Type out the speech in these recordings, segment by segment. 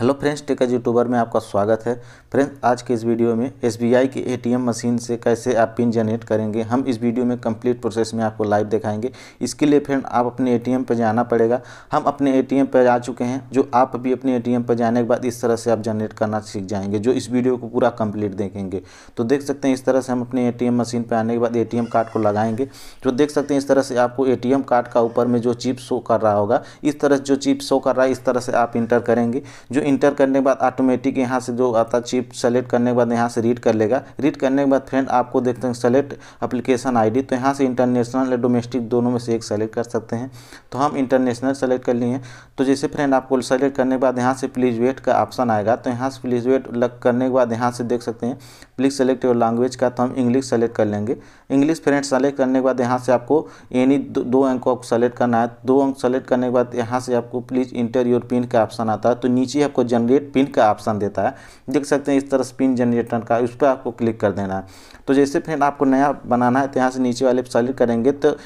hello friends टेकज YouTuber में आपका स्वागत है फ्रेंड्स आज के इस वीडियो में एस की एटीएम मशीन से कैसे आप पिन जनरेट करेंगे हम इस वीडियो में कंप्लीट प्रोसेस में आपको लाइव दिखाएंगे इसके लिए फ्रेंड आप अपने एटीएम पर जाना पड़ेगा हम अपने एटीएम पर आ चुके हैं जो आप अभी अपने ए पर जाने के बाद इस तरह से आप जनरेट करना सीख जाएंगे जो इस वीडियो को पूरा कम्प्लीट देखेंगे तो देख सकते हैं इस तरह से हम अपने ए मशीन पर आने के बाद ए कार्ड को लगाएंगे जो तो देख सकते हैं इस तरह से आपको ए कार्ड का ऊपर में जो चिप शो कर रहा होगा इस तरह जो चिप शो कर रहा है इस तरह से आप इंटर करेंगे जो इंटर करने के बाद ऑटोमेटिक यहाँ से जो आता चिप सेलेक्ट करने के बाद यहाँ से रीड कर लेगा रीड करने के बाद फ्रेंड आपको देखते हैं सेलेक्ट अप्लीकेशन आई तो यहाँ से इंटरनेशनल या डोमेस्टिक दोनों में से एक सेलेक्ट कर सकते हैं तो हम इंटरनेशनल सेलेक्ट कर लिए हैं तो जैसे फ्रेंड आपको सेलेक्ट करने के बाद यहाँ से प्लीज वेट का ऑप्शन आएगा तो यहाँ से प्लीज वेट लग करने के बाद यहाँ से देख सकते हैं प्लीज सेलेक्ट योर लैंग्वेज का तो हम इंग्लिश सेलेक्ट कर लेंगे इंग्लिश फ्रेंड सेलेक्ट करने के बाद यहाँ से आपको एनी दो अंक को सेलेक्ट करना है दो अंक सेलेक्ट करने के बाद यहाँ से आपको प्लीज इंटर योर पिन का ऑप्शन आता है तो नीचे आप आपको जनरेट पिन का ऑप्शन देता है देख सकते हैं इस तरह पिन जनरेटर का उस पर आपको क्लिक कर देना है तो जैसे फ्रेंड आपको नया बनाना है तो यहाँ से नीचे वाले सेलेक्ट करेंगे तो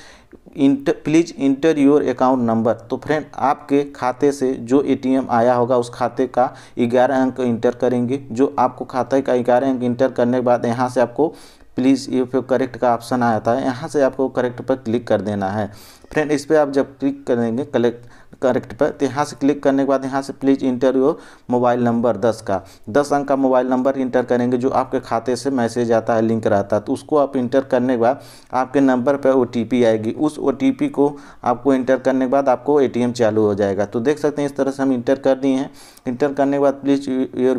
enter please enter your account number तो फ्रेंड आपके खाते से जो एटीएम आया होगा उस खाते का ग्यारह अंक इंटर करेंगे जो आपको खाते का ग्यारह अंक इंटर करने के बाद यहाँ से आपको प्लीज़ ये करेक्ट का ऑप्शन आता है यहां से आपको करेक्ट पर क्लिक कर देना है फ्रेंड इस पर आप जब क्लिक करेंगे कलेक्ट करेक्ट पर तो यहाँ से क्लिक करने के बाद यहाँ से please enter your mobile number दस का दस अंक का मोबाइल नंबर इंटर करेंगे जो आपके खाते से मैसेज आता है लिंक रहता है तो उसको आप इंटर करने के बाद आपके नंबर पर ओ आएगी उस ओ को आपको इंटर करने के बाद आपको ए चालू हो जाएगा तो देख सकते हैं इस तरह से हम इंटर कर दिए हैं इंटर करने के बाद please your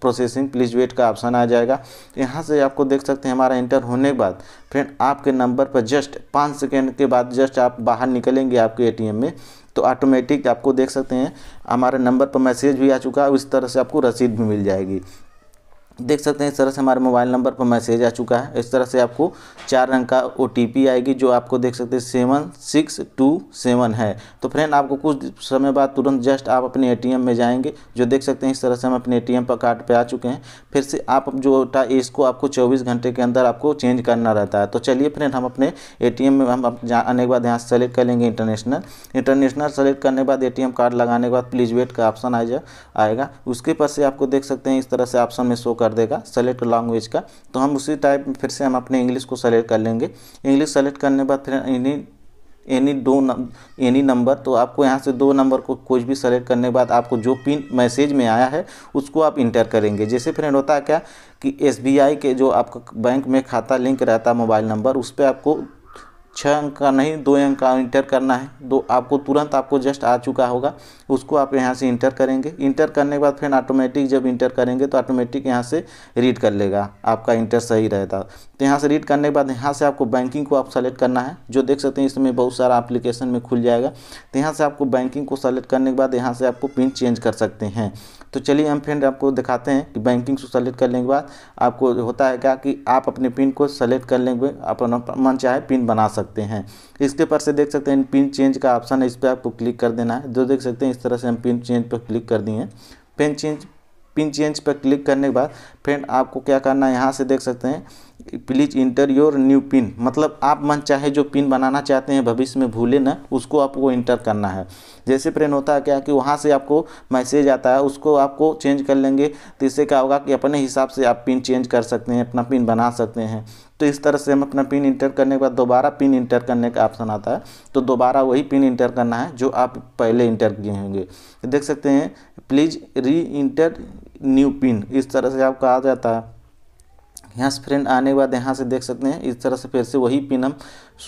processing please wait का ऑप्शन आ जाएगा यहाँ से आपको देख सकते हैं हमारा इंटर होने के बाद फ्रेंड आपके नंबर पर जस्ट पाँच सेकेंड के बाद जस्ट आप बाहर निकलेंगे आपके ए में तो ऑटोमेटिक आपको देख सकते हैं हमारे नंबर पर मैसेज भी आ चुका है उस तरह से आपको रसीद भी मिल जाएगी देख सकते हैं इस तरह से हमारे मोबाइल नंबर पर मैसेज आ चुका है इस तरह से आपको चार रंग का ओ आएगी जो आपको देख सकते हैं सेवन सिक्स टू सेवन है तो फ्रेंड आपको कुछ समय बाद तुरंत जस्ट आप अपने एटीएम में जाएंगे जो देख सकते हैं इस तरह से हम अपने एटीएम पर कार्ड पे आ चुके हैं फिर से आप जो था इसको आपको चौबीस घंटे के अंदर आपको चेंज करना रहता है तो चलिए फ्रेंड हम अपने ए में हम आने के बाद यहाँ सेलेक्ट कर लेंगे इंटरनेशनल इंटरनेशनल सेलेक्ट करने के बाद ए कार्ड लगाने के बाद प्लीज वेट का ऑप्शन आ जाएगा उसके पास से आपको देख सकते हैं इस तरह से ऑप्शन में शो कर देगा सेलेक्ट लैंग्वेज का तो हम उसी टाइप में फिर से हम अपने इंग्लिश को सेलेक्ट कर लेंगे इंग्लिश सेलेक्ट करने के बाद फिर इन्हीं एनी दो एनी नंबर तो आपको यहाँ से दो नंबर को कुछ भी सेलेक्ट करने के बाद आपको जो पिन मैसेज में आया है उसको आप इंटर करेंगे जैसे फ्रेंड होता है क्या कि एसबीआई के जो आपका बैंक में खाता लिंक रहता है मोबाइल नंबर उस पर आपको छः अंक का नहीं दो अंक का इंटर करना है दो आपको तुरंत आपको जस्ट आ चुका होगा उसको आप यहाँ से इंटर करेंगे इंटर करने के बाद फिर ऑटोमेटिक जब इंटर करेंगे तो ऑटोमेटिक यहाँ से रीड कर लेगा आपका इंटर सही रहता तो यहाँ से रीड करने के बाद यहाँ से आपको बैंकिंग को आप सेलेक्ट करना है जो देख सकते हैं इसमें बहुत सारा अप्लीकेशन में खुल जाएगा तो यहाँ से आपको बैंकिंग को सेलेक्ट करने के बाद यहाँ से आपको पिन चेंज कर सकते हैं तो चलिए हम फ्रेंड आपको दिखाते हैं कि बैंकिंग को सेलेक्ट करने के बाद आपको होता है क्या कि आप अपने पिन को सेलेक्ट कर लेंगे आप अपना मन चाहे पिन बना सकते सकते हैं इसके पर से देख सकते हैं पिन चेंज का ऑप्शन है इस पर आपको क्लिक कर देना है जो देख सकते हैं इस तरह से हम पिन चेंज पर क्लिक कर दिए पिन चेंज पिन चेंज पर क्लिक करने के बाद फ्रेंड आपको क्या करना है यहाँ से देख सकते हैं please enter your new PIN मतलब आप मन चाहे जो पिन बनाना चाहते हैं भविष्य में भूले ना उसको आपको इंटर करना है जैसे फ्रेंड होता है क्या कि वहाँ से आपको मैसेज आता है उसको आपको चेंज कर लेंगे तो इससे क्या होगा कि अपने हिसाब से आप पिन चेंज कर सकते हैं अपना पिन बना सकते हैं तो इस तरह से हम अपना पिन इंटर करने के बाद दोबारा पिन इंटर करने का ऑप्शन आता है तो दोबारा वही पिन इंटर करना है जो आप पहले इंटर किए होंगे देख सकते हैं प्लीज़ री इंटर न्यू पिन इस तरह से आपका आ जाता है यहाँ से फ्रेंड आने के बाद यहाँ से देख सकते हैं इस तरह से फिर से वही पिन हम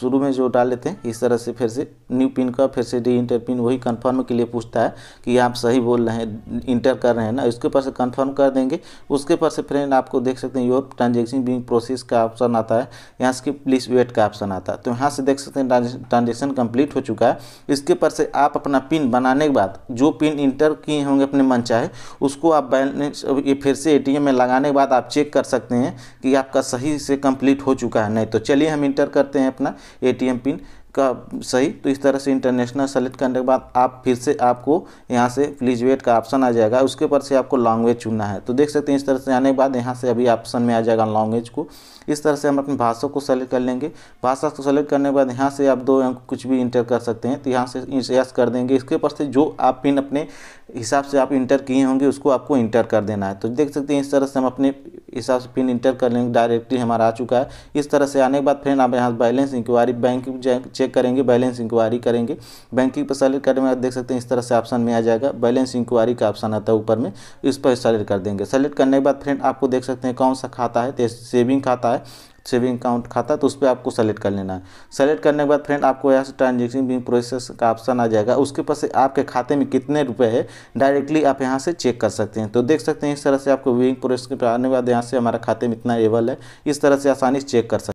शुरू में जो डाले हैं इस तरह से फिर से न्यू पिन का फिर से डी इंटर पिन वही कंफर्म के लिए पूछता है कि आप सही बोल रहे हैं इंटर कर रहे हैं ना इसके ऊपर से कंफर्म कर देंगे उसके ऊपर से फ्रेंड आपको देख सकते हैं योर ट्रांजेक्शन बिंग प्रोसेस का ऑप्शन आता है यहाँ से प्लीज वेट का ऑप्शन आता है तो यहाँ से देख सकते हैं ट्रांजेक्शन कम्प्लीट हो चुका है इसके ऊपर से आप अपना पिन बनाने के बाद जो पिन इंटर किए होंगे अपने मन चाहे उसको आप बैलेंस फिर से ए में लगाने के बाद आप चेक कर सकते हैं कि आपका सही से कंप्लीट हो चुका है नहीं तो चलिए हम इंटर करते हैं अपना एटीएम पिन का सही तो इस तरह से इंटरनेशनल सेलेक्ट करने के बाद आप फिर से आपको यहाँ से प्लीज वेट का ऑप्शन आ जाएगा उसके ऊपर से आपको लैंग्वेज चुनना है तो देख सकते हैं इस तरह से आने के बाद यहाँ से अभी ऑप्शन में आ जाएगा लैंग्वेज को इस तरह से हम अपनी भाषा को सेलेक्ट कर लेंगे भाषा को सेलेक्ट करने के बाद यहाँ से आप दो कुछ भी इंटर कर सकते हैं तो यहाँ से यस कर देंगे इसके ऊपर से जो आप पिन अपने हिसाब से आप इंटर किए होंगे उसको आपको इंटर कर देना है तो देख सकते हैं इस तरह से हम अपने हिसाब से पिन इंटर कर लेंगे डायरेक्टली हमारा आ चुका है इस तरह से आने के बाद फ्रेंड आप यहाँ बैलेंस इंक्वायरी बैंक चेक करेंगे बैलेंस इंक्वायरी करेंगे बैंकिंग पर सेलेक्ट करने में आप देख सकते हैं इस तरह से ऑप्शन में आ जाएगा बैलेंस इंक्वायरी का ऑप्शन आता है ऊपर में इस पर सेलेक्ट कर देंगे सेलेक्ट करने के बाद फ्रेंड आपको देख सकते हैं कौन सा खाता है सेविंग तो खाता है सेविंग अकाउंट खाता तो उस पर आपको सेलेक्ट कर लेना है सेलेक्ट करने के बाद फ्रेंड आपको यहाँ से ट्रांजेक्शन बिंग प्रोसेस का ऑप्शन आ जाएगा उसके पास आपके खाते में कितने रुपये है डायरेक्टली आप यहाँ से चेक कर सकते हैं तो देख सकते हैं इस तरह से आपको बिंग प्रोसेस आने के बाद यहाँ से हमारा खाते में इतना एवल है इस तरह से आसानी से चेक कर सकते